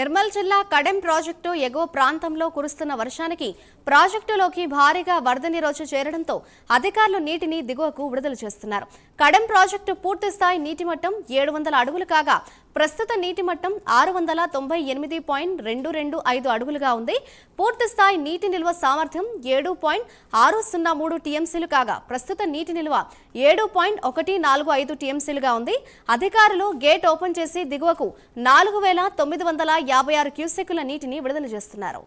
నిర్మల్ జిల్లా కడెం ప్రాజెక్టు ఎగువ ప్రాంతంలో కురుస్తున్న వర్షానికి ప్రాజెక్టులోకి భారీగా వరద నీరోజు చేరడంతో అధికారులు నీటిని దిగువకు విడుదల చేస్తున్నారు కడెం ప్రాజెక్టు పూర్తిస్థాయి నీటి మట్టం ఏడు వందల అడుగులు కాగా ప్రస్తుత నీటి మట్టం ఆరు వందల తొంభై ఎనిమిది పాయింట్ రెండు రెండు ఐదు అడుగులుగా ఉంది పూర్తి స్థాయి నీటి నిల్వ సామర్థ్యం ఏడు పాయింట్ ఆరు సున్నా మూడు టీఎంసీలు కాగా ప్రస్తుత నీటి నిల్వ ఏడు పాయింట్ ఒకటి నాలుగు ఐదు టీఎంసీలుగా ఉంది అధికారులు గేట్ ఓపెన్ చేసి దిగువకు నాలుగు వేల తొమ్మిది వందల యాభై ఆరు క్యూసెక్కుల నీటిని విడుదల చేస్తున్నారు